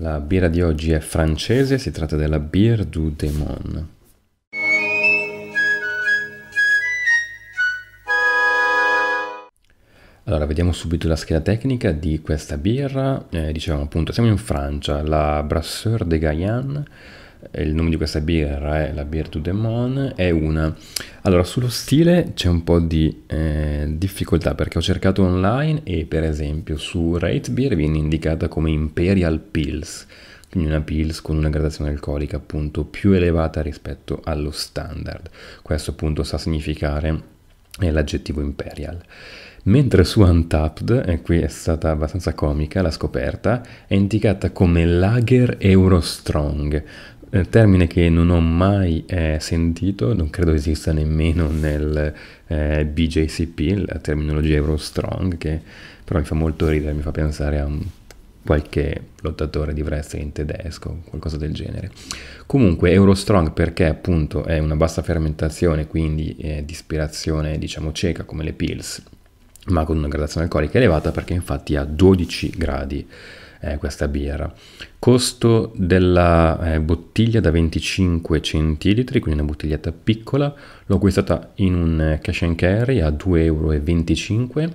La birra di oggi è francese, si tratta della Bière du Démon. Allora, vediamo subito la scheda tecnica di questa birra. Eh, diciamo appunto, siamo in Francia, la Brasseur de Gaillan eh, il nome di questa birra è la Beer to the Moon, è una... Allora, sullo stile c'è un po' di eh, difficoltà perché ho cercato online e per esempio su Rate Beer viene indicata come Imperial Pills, quindi una Pills con una gradazione alcolica appunto più elevata rispetto allo standard. Questo appunto sa significare eh, l'aggettivo Imperial. Mentre su Untapped, e qui è stata abbastanza comica la scoperta, è indicata come Lager Eurostrong, eh, termine che non ho mai eh, sentito, non credo esista nemmeno nel eh, BJCP, la terminologia Eurostrong, che però mi fa molto ridere, mi fa pensare a un, qualche lottatore di wrestling tedesco, qualcosa del genere. Comunque Eurostrong perché appunto è una bassa fermentazione, quindi è di ispirazione diciamo cieca come le pills, ma con una gradazione alcolica elevata perché infatti ha 12 gradi eh, questa birra. Costo della eh, bottiglia da 25 centilitri, quindi una bottiglietta piccola, l'ho acquistata in un eh, cash and carry a 2,25 euro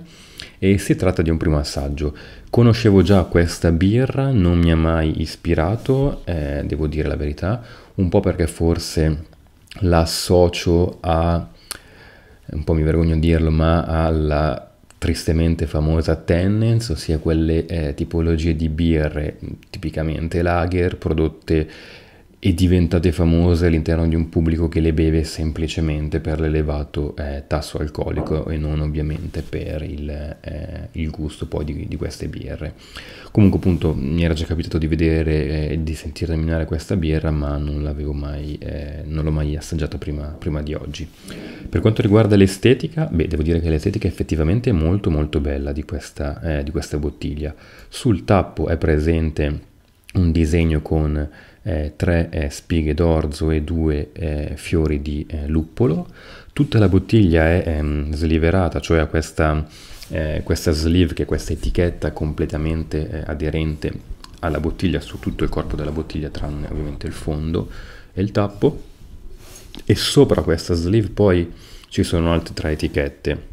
e si tratta di un primo assaggio. Conoscevo già questa birra, non mi ha mai ispirato, eh, devo dire la verità, un po' perché forse l'associo a, un po' mi vergogno a dirlo, ma alla tristemente famosa Tennens, ossia quelle eh, tipologie di birre, mm, tipicamente lager, prodotte e diventate famose all'interno di un pubblico che le beve semplicemente per l'elevato eh, tasso alcolico e non ovviamente per il, eh, il gusto poi di, di, queste birre. Comunque appunto mi era già capitato di vedere e eh, di sentire nominare questa birra ma non l'avevo mai, eh, non l'ho mai assaggiata prima, prima, di oggi. Per quanto riguarda l'estetica, beh devo dire che l'estetica effettivamente è molto molto bella di questa, eh, di questa bottiglia. Sul tappo è presente un disegno con eh, tre eh, spighe d'orzo e due eh, fiori di eh, luppolo. Tutta la bottiglia è ehm, sliverata, cioè ha questa, eh, questa, sleeve che è questa etichetta completamente eh, aderente alla bottiglia su tutto il corpo della bottiglia, tranne ovviamente il fondo e il tappo. E sopra questa sleeve poi ci sono altre tre etichette.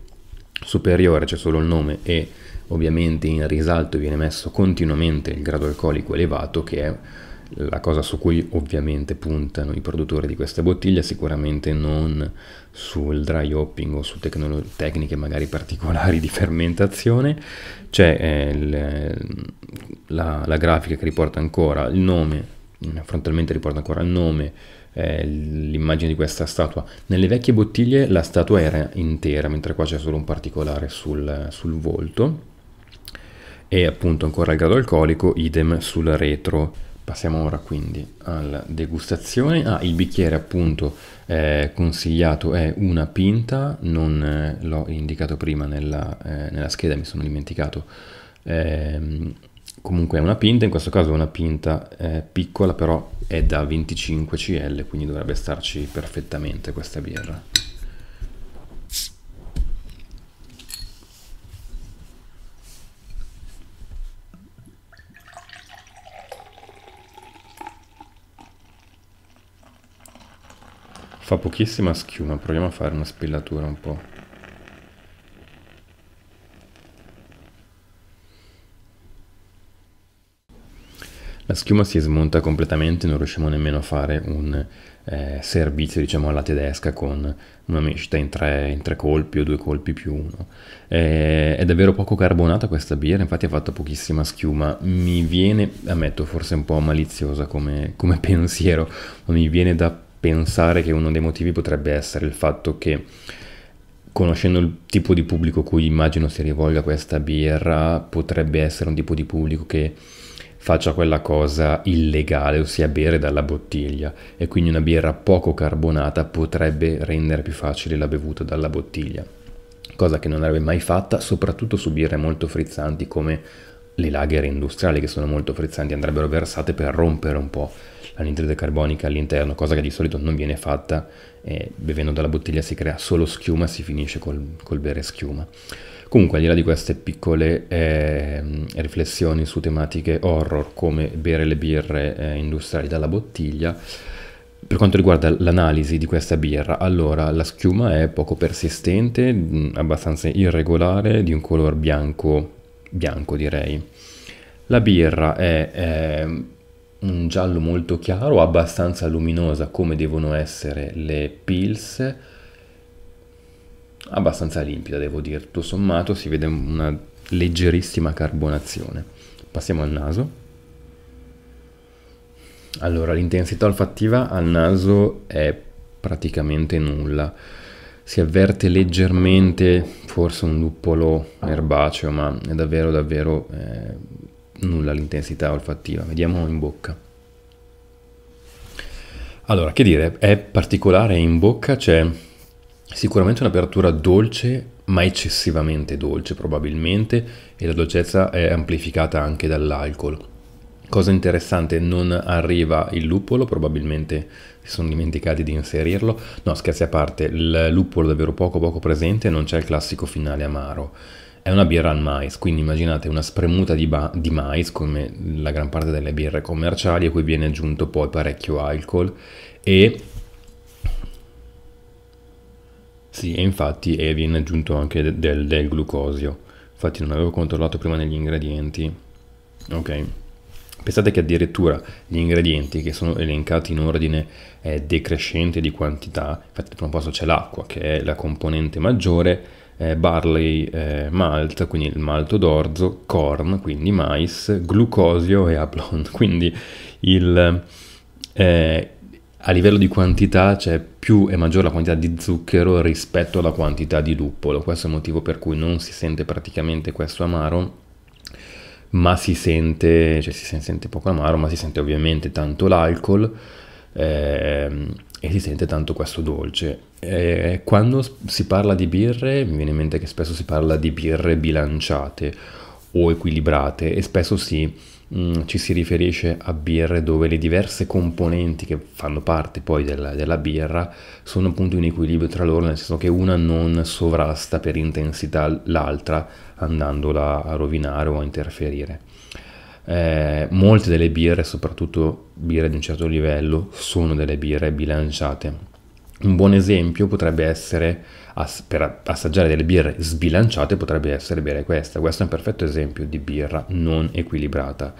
Superiore c'è solo il nome e Ovviamente in risalto viene messo continuamente il grado alcolico elevato che è la cosa su cui ovviamente puntano i produttori di questa bottiglia sicuramente non sul dry hopping o su tecniche magari particolari di fermentazione. C'è eh, il, la, la, grafica che riporta ancora il nome, frontalmente riporta ancora il nome, eh, l'immagine di questa statua. Nelle vecchie bottiglie la statua era intera, mentre qua c'è solo un particolare sul, sul volto e appunto ancora il grado alcolico, idem sul retro. Passiamo ora quindi alla degustazione. Ah, il bicchiere appunto eh, consigliato è una pinta, non eh, l'ho indicato prima nella, eh, nella, scheda, mi sono dimenticato. Ehm, comunque è una pinta, in questo caso è una pinta eh, piccola, però è da 25 cl, quindi dovrebbe starci perfettamente questa birra. Fa pochissima schiuma, proviamo a fare una spillatura un po'. La schiuma si smonta completamente, non riusciamo nemmeno a fare un eh, servizio diciamo alla tedesca con una mescita in tre, in tre colpi o due colpi più uno. Eh, è davvero poco carbonata questa birra, infatti ha fatto pochissima schiuma. Mi viene, ammetto, forse un po' maliziosa come, come pensiero, ma mi viene da pensare che uno dei motivi potrebbe essere il fatto che conoscendo il tipo di pubblico cui immagino si rivolga questa birra, potrebbe essere un tipo di pubblico che faccia quella cosa illegale, ossia bere dalla bottiglia e quindi una birra poco carbonata potrebbe rendere più facile la bevuta dalla bottiglia, cosa che non avrebbe mai fatta soprattutto su birre molto frizzanti come le lager industriali che sono molto frizzanti, andrebbero versate per rompere un po' l'anidride carbonica all'interno, cosa che di solito non viene fatta, eh, bevendo dalla bottiglia si crea solo schiuma, e si finisce col, col bere schiuma. Comunque, al di là di queste piccole eh, riflessioni su tematiche horror come bere le birre eh, industriali dalla bottiglia, per quanto riguarda l'analisi di questa birra, allora la schiuma è poco persistente, mh, abbastanza irregolare, di un color bianco, bianco direi. La birra è, è ehm, un giallo molto chiaro, abbastanza luminosa come devono essere le pills, abbastanza limpida devo dire, tutto sommato si vede una leggerissima carbonazione. Passiamo al naso. Allora, l'intensità olfattiva al naso è praticamente nulla. Si avverte leggermente, forse un luppolo erbaceo, ma è davvero davvero eh, nulla l'intensità olfattiva, vediamo in bocca. Allora, che dire, è particolare in bocca, c'è sicuramente un'apertura dolce, ma eccessivamente dolce probabilmente, e la dolcezza è amplificata anche dall'alcol. Cosa interessante, non arriva il lupolo, probabilmente si sono dimenticati di inserirlo. No, scherzi a parte, il lupolo è davvero poco poco presente, non c'è il classico finale amaro. È una birra al mais, quindi immaginate una spremuta di, ba- di mais come la gran parte delle birre commerciali a cui viene aggiunto poi parecchio alcol e sì, infatti e viene aggiunto anche del, del, glucosio. Infatti non avevo controllato prima negli ingredienti. Ok. Pensate che addirittura gli ingredienti che sono elencati in ordine eh, decrescente di quantità, infatti per un posto c'è l'acqua che è la componente maggiore, eh, barley eh, malt, quindi il malto d'orzo, corn, quindi mais, glucosio e ablon. Quindi il, eh, a livello di quantità c'è cioè più e maggiore la quantità di zucchero rispetto alla quantità di luppolo. Questo è il motivo per cui non si sente praticamente questo amaro ma si sente, cioè si sente poco amaro, ma si sente ovviamente tanto l'alcol. Ehm, e si sente tanto questo dolce. Eh, quando si parla di birre, mi viene in mente che spesso si parla di birre bilanciate o equilibrate e spesso si, mh, mm, ci si riferisce a birre dove le diverse componenti che fanno parte poi della, della, birra sono appunto in equilibrio tra loro, nel senso che una non sovrasta per intensità l'altra andandola a rovinare o a interferire eh, molte delle birre, soprattutto birre di un certo livello, sono delle birre bilanciate. Un buon esempio potrebbe essere, per assaggiare delle birre sbilanciate, potrebbe essere bere questa. Questo è un perfetto esempio di birra non equilibrata,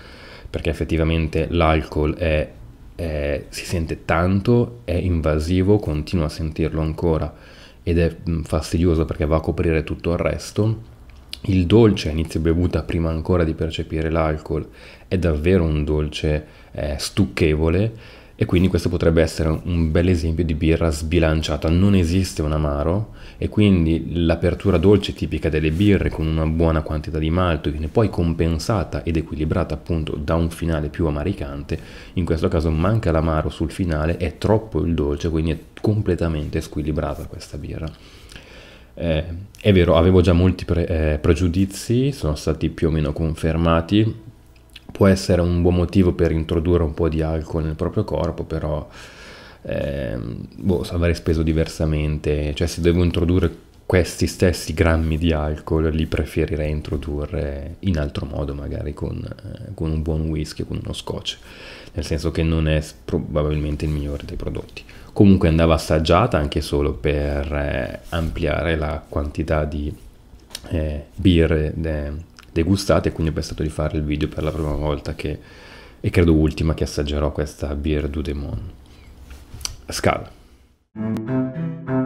perché effettivamente l'alcol è, è, si sente tanto, è invasivo, continua a sentirlo ancora ed è fastidioso perché va a coprire tutto il resto il dolce a inizio bevuta, prima ancora di percepire l'alcol, è davvero un dolce eh, stucchevole e quindi questo potrebbe essere un bel esempio di birra sbilanciata. Non esiste un amaro e quindi l'apertura dolce tipica delle birre con una buona quantità di malto, viene poi compensata ed equilibrata appunto da un finale più amaricante, in questo caso manca l'amaro sul finale, è troppo il dolce, quindi è completamente squilibrata questa birra. Eh, è vero, avevo già molti pre- eh, pregiudizi, sono stati più o meno confermati. Può essere un buon motivo per introdurre un po' di alcol nel proprio corpo, però eh, boh, avrei speso diversamente. Cioè, se devo introdurre questi stessi grammi di alcol li preferirei introdurre in altro modo, magari con, eh, con un buon whisky, con uno scotch, nel senso che non è probabilmente il migliore dei prodotti. Comunque andava assaggiata anche solo per eh, ampliare la quantità di eh, birre eh, de- degustate, quindi ho pensato di fare il video per la prima volta che, e credo ultima che assaggerò questa birra du Demon. Scala.